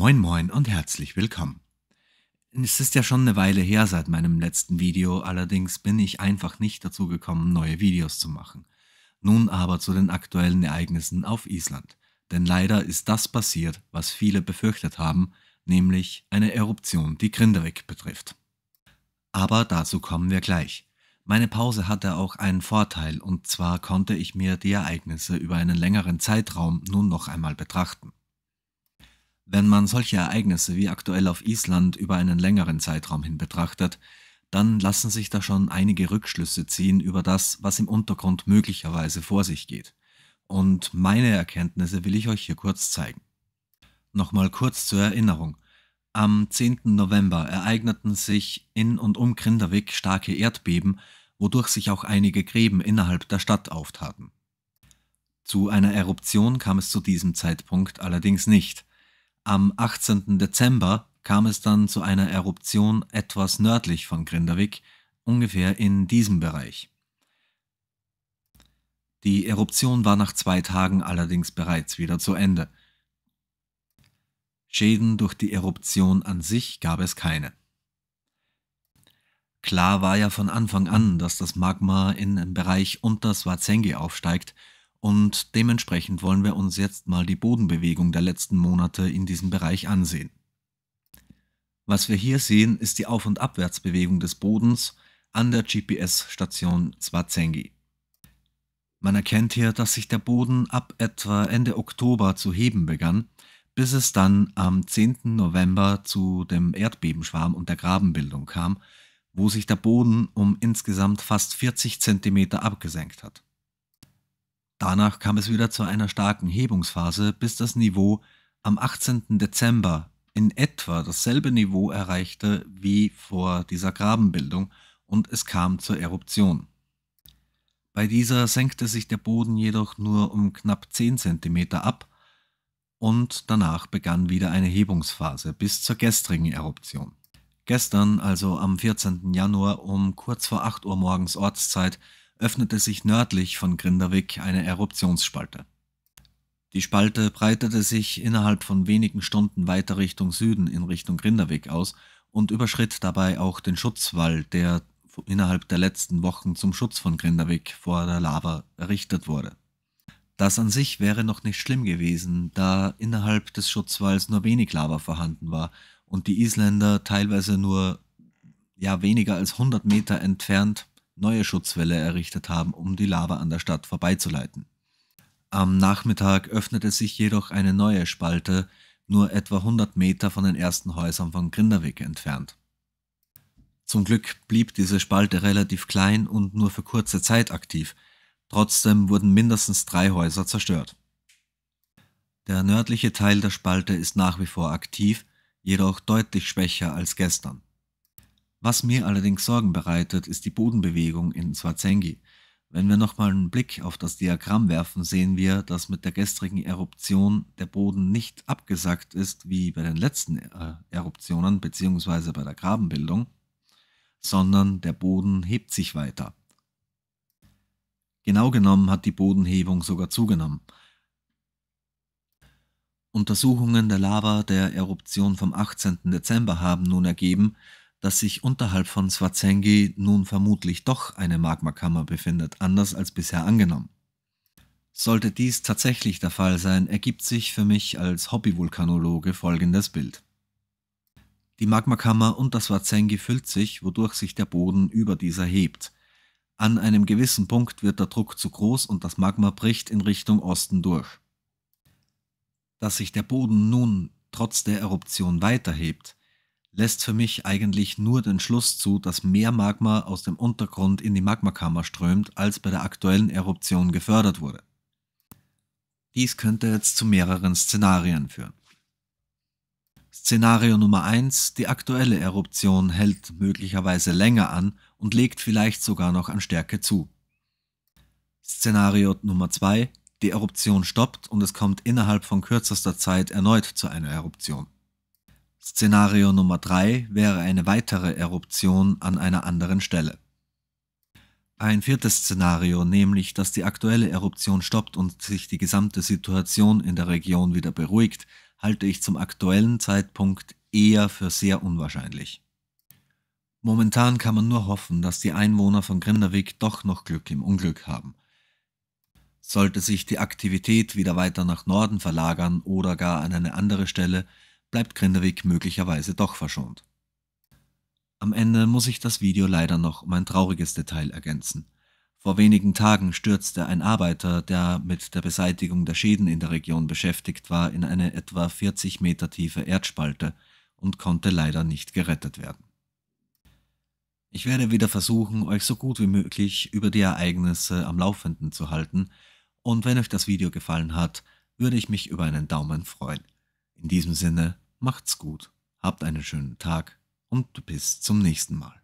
Moin moin und herzlich willkommen. Es ist ja schon eine Weile her seit meinem letzten Video, allerdings bin ich einfach nicht dazu gekommen, neue Videos zu machen. Nun aber zu den aktuellen Ereignissen auf Island. Denn leider ist das passiert, was viele befürchtet haben, nämlich eine Eruption, die Grindavik betrifft. Aber dazu kommen wir gleich. Meine Pause hatte auch einen Vorteil, und zwar konnte ich mir die Ereignisse über einen längeren Zeitraum nun noch einmal betrachten. Wenn man solche Ereignisse wie aktuell auf Island über einen längeren Zeitraum hin betrachtet, dann lassen sich da schon einige Rückschlüsse ziehen über das, was im Untergrund möglicherweise vor sich geht. Und meine Erkenntnisse will ich euch hier kurz zeigen. Nochmal kurz zur Erinnerung. Am 10. November ereigneten sich in und um Grindavik starke Erdbeben, wodurch sich auch einige Gräben innerhalb der Stadt auftaten. Zu einer Eruption kam es zu diesem Zeitpunkt allerdings nicht. Am 18. Dezember kam es dann zu einer Eruption etwas nördlich von Grindavik, ungefähr in diesem Bereich. Die Eruption war nach zwei Tagen allerdings bereits wieder zu Ende. Schäden durch die Eruption an sich gab es keine. Klar war ja von Anfang an, dass das Magma in den Bereich unter Swazengi aufsteigt und dementsprechend wollen wir uns jetzt mal die Bodenbewegung der letzten Monate in diesem Bereich ansehen. Was wir hier sehen, ist die Auf- und Abwärtsbewegung des Bodens an der GPS-Station Swazengi. Man erkennt hier, dass sich der Boden ab etwa Ende Oktober zu heben begann, bis es dann am 10. November zu dem Erdbebenschwarm und der Grabenbildung kam, wo sich der Boden um insgesamt fast 40 cm abgesenkt hat. Danach kam es wieder zu einer starken Hebungsphase, bis das Niveau am 18. Dezember in etwa dasselbe Niveau erreichte wie vor dieser Grabenbildung und es kam zur Eruption. Bei dieser senkte sich der Boden jedoch nur um knapp 10 cm ab und danach begann wieder eine Hebungsphase bis zur gestrigen Eruption. Gestern, also am 14. Januar um kurz vor 8 Uhr morgens Ortszeit, öffnete sich nördlich von Grindavik eine Eruptionsspalte. Die Spalte breitete sich innerhalb von wenigen Stunden weiter Richtung Süden in Richtung Grindavik aus und überschritt dabei auch den Schutzwall, der innerhalb der letzten Wochen zum Schutz von Grindavik vor der Lava errichtet wurde. Das an sich wäre noch nicht schlimm gewesen, da innerhalb des Schutzwalls nur wenig Lava vorhanden war und die Isländer teilweise nur ja weniger als 100 Meter entfernt neue Schutzwälle errichtet haben, um die Lava an der Stadt vorbeizuleiten. Am Nachmittag öffnete sich jedoch eine neue Spalte, nur etwa 100 Meter von den ersten Häusern von Grinderweg entfernt. Zum Glück blieb diese Spalte relativ klein und nur für kurze Zeit aktiv, trotzdem wurden mindestens drei Häuser zerstört. Der nördliche Teil der Spalte ist nach wie vor aktiv, jedoch deutlich schwächer als gestern. Was mir allerdings Sorgen bereitet, ist die Bodenbewegung in Swazengi. Wenn wir nochmal einen Blick auf das Diagramm werfen, sehen wir, dass mit der gestrigen Eruption der Boden nicht abgesackt ist wie bei den letzten äh, Eruptionen bzw. bei der Grabenbildung, sondern der Boden hebt sich weiter. Genau genommen hat die Bodenhebung sogar zugenommen. Untersuchungen der Lava der Eruption vom 18. Dezember haben nun ergeben, dass sich unterhalb von Swazengi nun vermutlich doch eine Magmakammer befindet, anders als bisher angenommen. Sollte dies tatsächlich der Fall sein, ergibt sich für mich als Hobbyvulkanologe folgendes Bild. Die Magmakammer unter das Swazengi füllt sich, wodurch sich der Boden über dieser hebt. An einem gewissen Punkt wird der Druck zu groß und das Magma bricht in Richtung Osten durch. Dass sich der Boden nun trotz der Eruption weiterhebt, lässt für mich eigentlich nur den Schluss zu, dass mehr Magma aus dem Untergrund in die Magmakammer strömt, als bei der aktuellen Eruption gefördert wurde. Dies könnte jetzt zu mehreren Szenarien führen. Szenario Nummer 1. Die aktuelle Eruption hält möglicherweise länger an und legt vielleicht sogar noch an Stärke zu. Szenario Nummer 2. Die Eruption stoppt und es kommt innerhalb von kürzester Zeit erneut zu einer Eruption. Szenario Nummer 3 wäre eine weitere Eruption an einer anderen Stelle. Ein viertes Szenario, nämlich dass die aktuelle Eruption stoppt und sich die gesamte Situation in der Region wieder beruhigt, halte ich zum aktuellen Zeitpunkt eher für sehr unwahrscheinlich. Momentan kann man nur hoffen, dass die Einwohner von Grinderweg doch noch Glück im Unglück haben. Sollte sich die Aktivität wieder weiter nach Norden verlagern oder gar an eine andere Stelle, bleibt Grindavik möglicherweise doch verschont. Am Ende muss ich das Video leider noch um ein trauriges Detail ergänzen. Vor wenigen Tagen stürzte ein Arbeiter, der mit der Beseitigung der Schäden in der Region beschäftigt war, in eine etwa 40 Meter tiefe Erdspalte und konnte leider nicht gerettet werden. Ich werde wieder versuchen, euch so gut wie möglich über die Ereignisse am Laufenden zu halten, und wenn euch das Video gefallen hat, würde ich mich über einen Daumen freuen. In diesem Sinne, macht's gut, habt einen schönen Tag und bis zum nächsten Mal.